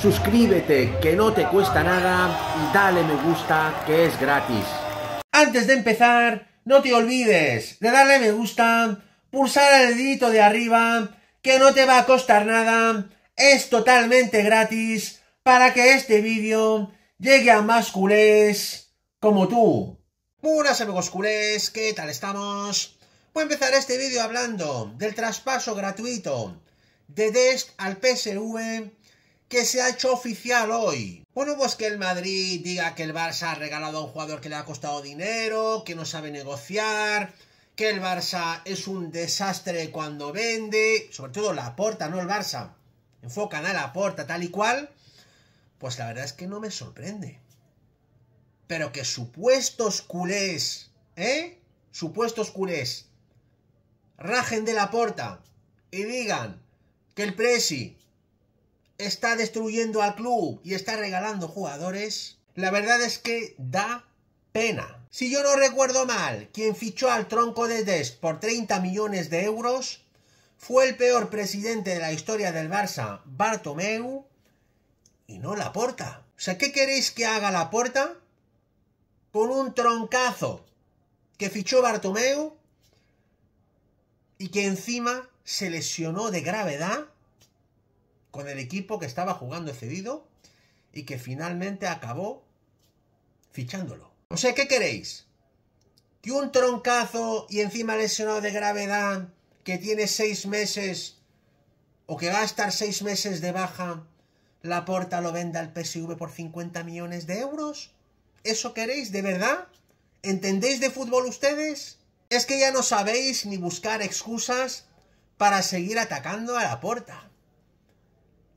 suscríbete que no te cuesta nada y dale me gusta que es gratis. Antes de empezar, no te olvides de darle me gusta, pulsar el dedito de arriba, que no te va a costar nada, es totalmente gratis para que este vídeo llegue a más culés como tú. Buenas amigos culés, ¿qué tal estamos? Voy a empezar este vídeo hablando del traspaso gratuito de DESK al PSV que se ha hecho oficial hoy. Bueno, pues que el Madrid diga que el Barça ha regalado a un jugador que le ha costado dinero, que no sabe negociar, que el Barça es un desastre cuando vende, sobre todo la porta, no el Barça. Enfocan a la porta tal y cual. Pues la verdad es que no me sorprende. Pero que supuestos culés, ¿eh? Supuestos culés, rajen de la porta y digan que el Presi está destruyendo al club y está regalando jugadores, la verdad es que da pena. Si yo no recuerdo mal, quien fichó al tronco de Des por 30 millones de euros fue el peor presidente de la historia del Barça, Bartomeu, y no la porta. O sea, ¿qué queréis que haga la porta Con un troncazo que fichó Bartomeu y que encima se lesionó de gravedad con el equipo que estaba jugando cedido y que finalmente acabó fichándolo. O sea, ¿qué queréis? ¿Que un troncazo y encima lesionado de gravedad que tiene seis meses o que va a estar seis meses de baja, la porta lo venda al PSV por 50 millones de euros? ¿Eso queréis de verdad? ¿Entendéis de fútbol ustedes? Es que ya no sabéis ni buscar excusas para seguir atacando a la porta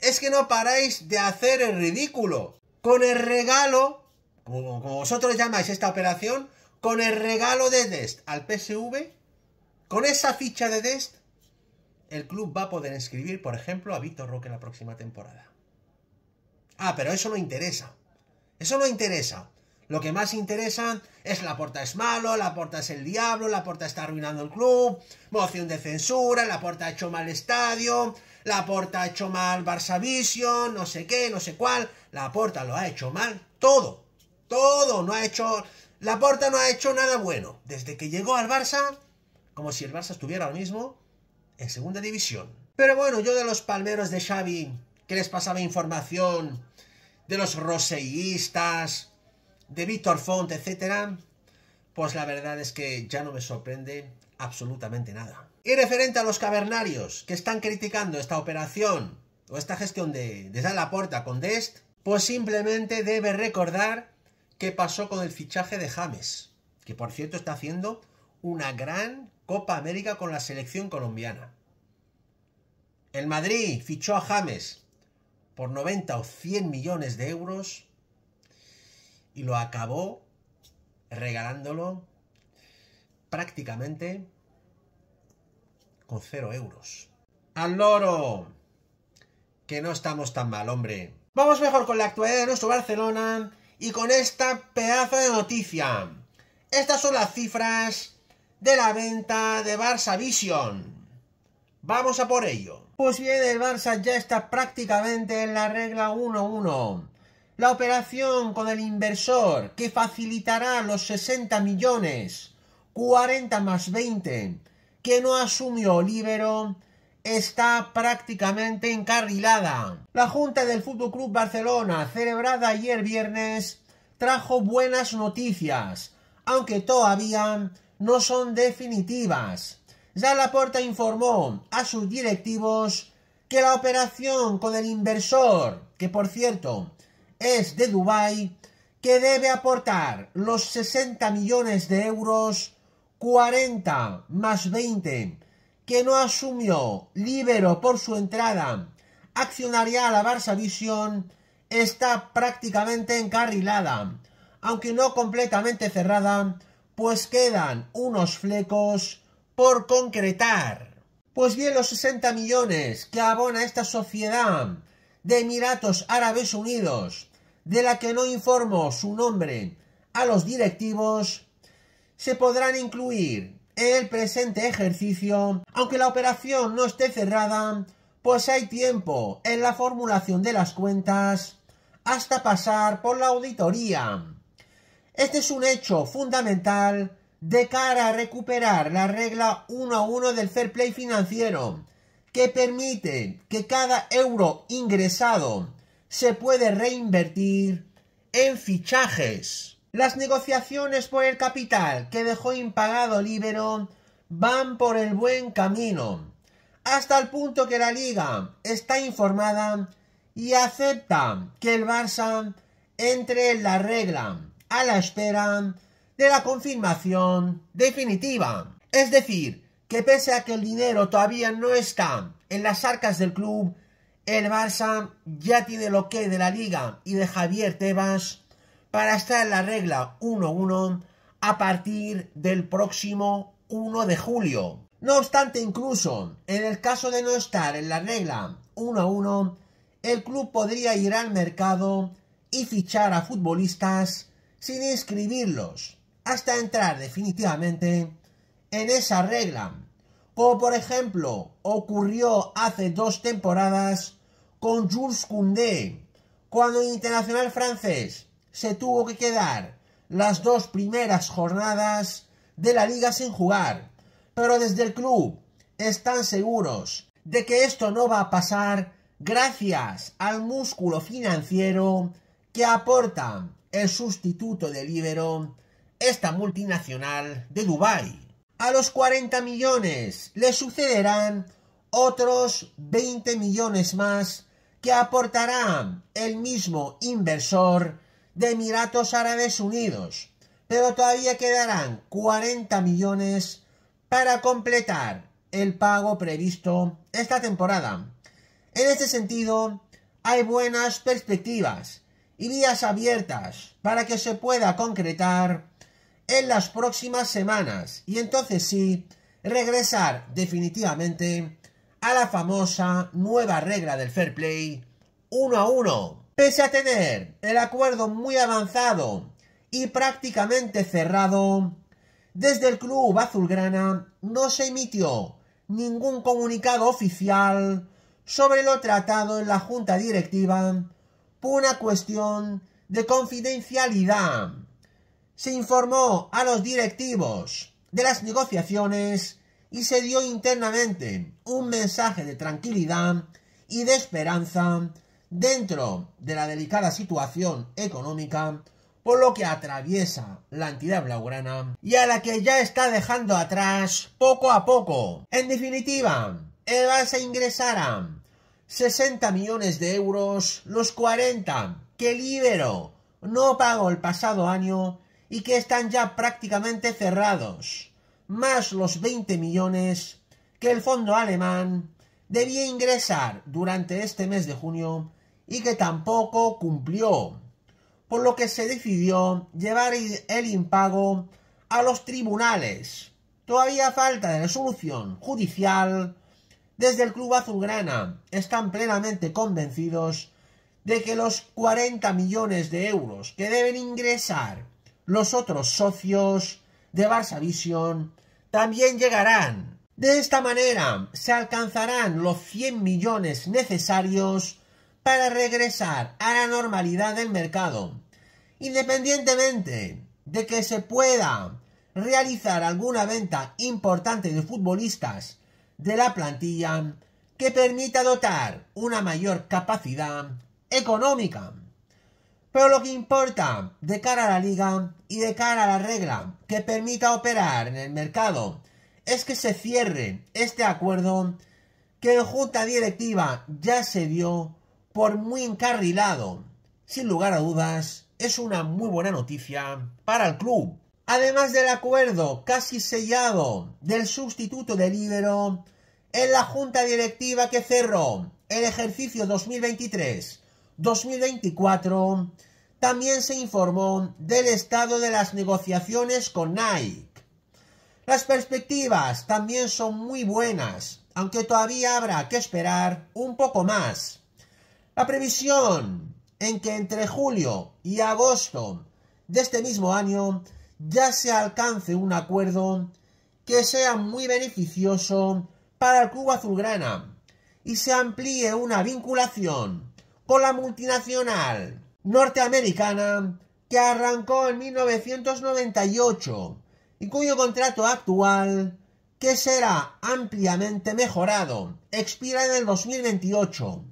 es que no paráis de hacer el ridículo. Con el regalo, como, vosotros llamáis esta operación, con el regalo de Dest al PSV, con esa ficha de Dest, el club va a poder escribir, por ejemplo, a Víctor Roque la próxima temporada. Ah, pero eso no interesa. Eso no interesa. Lo que más interesa es la porta es malo, la porta es el diablo, la porta está arruinando el club, moción de censura, la porta ha hecho mal estadio, la porta ha hecho mal Barça Vision, no sé qué, no sé cuál, la porta lo ha hecho mal, todo, todo, no ha hecho, la porta no ha hecho nada bueno, desde que llegó al Barça, como si el Barça estuviera ahora mismo en segunda división. Pero bueno, yo de los palmeros de Xavi, que les pasaba información, de los roseístas, de Víctor Font, etcétera, pues la verdad es que ya no me sorprende absolutamente nada. Y referente a los cavernarios que están criticando esta operación o esta gestión de, de la puerta con Dest, pues simplemente debe recordar qué pasó con el fichaje de James, que por cierto está haciendo una gran Copa América con la selección colombiana. El Madrid fichó a James por 90 o 100 millones de euros y lo acabó regalándolo prácticamente 0 euros. ¡Al loro! Que no estamos tan mal, hombre. Vamos mejor con la actualidad de nuestro Barcelona y con esta pedazo de noticia. Estas son las cifras de la venta de Barça Vision. Vamos a por ello. Pues bien, el Barça ya está prácticamente en la regla 1-1. La operación con el inversor que facilitará los 60 millones, 40 más 20, que no asumió libero está prácticamente encarrilada. La Junta del FC Barcelona, celebrada ayer viernes, trajo buenas noticias, aunque todavía no son definitivas. Ya Laporta informó a sus directivos que la operación con el inversor, que por cierto es de Dubái, que debe aportar los 60 millones de euros 40 más 20, que no asumió libero por su entrada accionaria a Barça Visión, está prácticamente encarrilada, aunque no completamente cerrada, pues quedan unos flecos por concretar. Pues bien, los 60 millones que abona esta sociedad de Emiratos Árabes Unidos, de la que no informo su nombre a los directivos, se podrán incluir en el presente ejercicio, aunque la operación no esté cerrada, pues hay tiempo en la formulación de las cuentas hasta pasar por la auditoría. Este es un hecho fundamental de cara a recuperar la regla 1 a 1 del fair play financiero, que permite que cada euro ingresado se puede reinvertir en fichajes. Las negociaciones por el capital que dejó impagado Libero van por el buen camino, hasta el punto que la liga está informada y acepta que el Barça entre en la regla a la espera de la confirmación definitiva. Es decir, que pese a que el dinero todavía no está en las arcas del club, el Barça ya tiene lo que de la liga y de Javier Tebas para estar en la regla 1-1 a partir del próximo 1 de julio. No obstante, incluso en el caso de no estar en la regla 1-1, el club podría ir al mercado y fichar a futbolistas sin inscribirlos hasta entrar definitivamente en esa regla, como por ejemplo ocurrió hace dos temporadas con Jules Koundé, cuando el internacional francés se tuvo que quedar las dos primeras jornadas de la liga sin jugar. Pero desde el club están seguros de que esto no va a pasar gracias al músculo financiero que aporta el sustituto de libero esta multinacional de Dubái. A los 40 millones le sucederán otros 20 millones más que aportará el mismo inversor de Emiratos Árabes Unidos, pero todavía quedarán 40 millones para completar el pago previsto esta temporada. En este sentido, hay buenas perspectivas y vías abiertas para que se pueda concretar en las próximas semanas y entonces sí regresar definitivamente a la famosa nueva regla del fair play 1 a 1. Pese a tener el acuerdo muy avanzado y prácticamente cerrado, desde el club azulgrana no se emitió ningún comunicado oficial sobre lo tratado en la junta directiva por una cuestión de confidencialidad. Se informó a los directivos de las negociaciones y se dio internamente un mensaje de tranquilidad y de esperanza dentro de la delicada situación económica por lo que atraviesa la entidad blaugrana y a la que ya está dejando atrás poco a poco. En definitiva, ingresar ingresará 60 millones de euros, los 40 que Libero no pagó el pasado año y que están ya prácticamente cerrados, más los 20 millones que el fondo alemán debía ingresar durante este mes de junio y que tampoco cumplió, por lo que se decidió llevar el impago a los tribunales. Todavía falta de resolución judicial. Desde el Club Azulgrana están plenamente convencidos de que los 40 millones de euros que deben ingresar los otros socios de Barça Vision también llegarán. De esta manera se alcanzarán los 100 millones necesarios para regresar a la normalidad del mercado. Independientemente de que se pueda realizar alguna venta importante de futbolistas de la plantilla que permita dotar una mayor capacidad económica. Pero lo que importa de cara a la liga y de cara a la regla que permita operar en el mercado es que se cierre este acuerdo que en junta directiva ya se dio por muy encarrilado. Sin lugar a dudas, es una muy buena noticia para el club. Además del acuerdo casi sellado del sustituto de Libero, en la junta directiva que cerró el ejercicio 2023-2024, también se informó del estado de las negociaciones con Nike. Las perspectivas también son muy buenas, aunque todavía habrá que esperar un poco más la previsión en que entre julio y agosto de este mismo año ya se alcance un acuerdo que sea muy beneficioso para el cuba azulgrana y se amplíe una vinculación con la multinacional norteamericana que arrancó en 1998 y cuyo contrato actual, que será ampliamente mejorado, expira en el 2028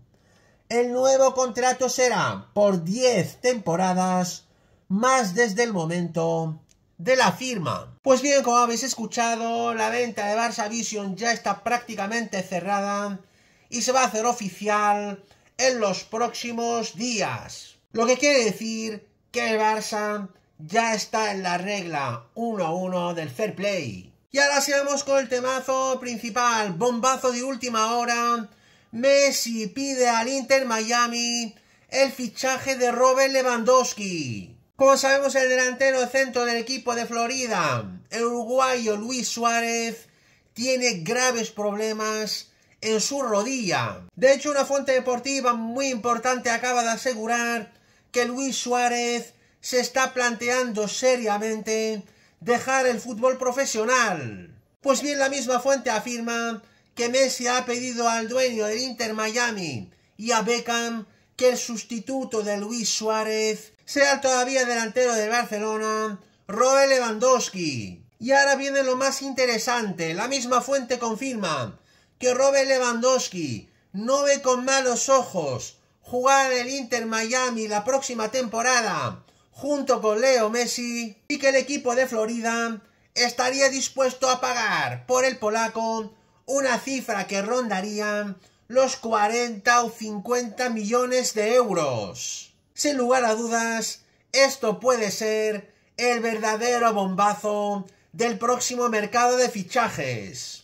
el nuevo contrato será por 10 temporadas más desde el momento de la firma. Pues bien, como habéis escuchado, la venta de Barça Vision ya está prácticamente cerrada y se va a hacer oficial en los próximos días. Lo que quiere decir que Barça ya está en la regla 1-1 del fair play. Y ahora sigamos con el temazo principal, bombazo de última hora Messi pide al Inter Miami el fichaje de Robert Lewandowski. Como sabemos, el delantero centro del equipo de Florida, el uruguayo Luis Suárez, tiene graves problemas en su rodilla. De hecho, una fuente deportiva muy importante acaba de asegurar que Luis Suárez se está planteando seriamente dejar el fútbol profesional. Pues bien, la misma fuente afirma que Messi ha pedido al dueño del Inter Miami y a Beckham que el sustituto de Luis Suárez sea todavía delantero de Barcelona, Robert Lewandowski. Y ahora viene lo más interesante, la misma fuente confirma que Robert Lewandowski no ve con malos ojos jugar en el Inter Miami la próxima temporada junto con Leo Messi y que el equipo de Florida estaría dispuesto a pagar por el polaco una cifra que rondaría los 40 o 50 millones de euros. Sin lugar a dudas, esto puede ser el verdadero bombazo del próximo mercado de fichajes.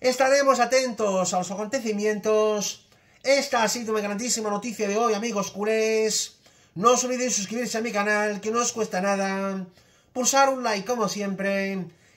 Estaremos atentos a los acontecimientos. Esta ha sido una grandísima noticia de hoy, amigos culés. No os olvidéis suscribirse a mi canal, que no os cuesta nada. Pulsar un like como siempre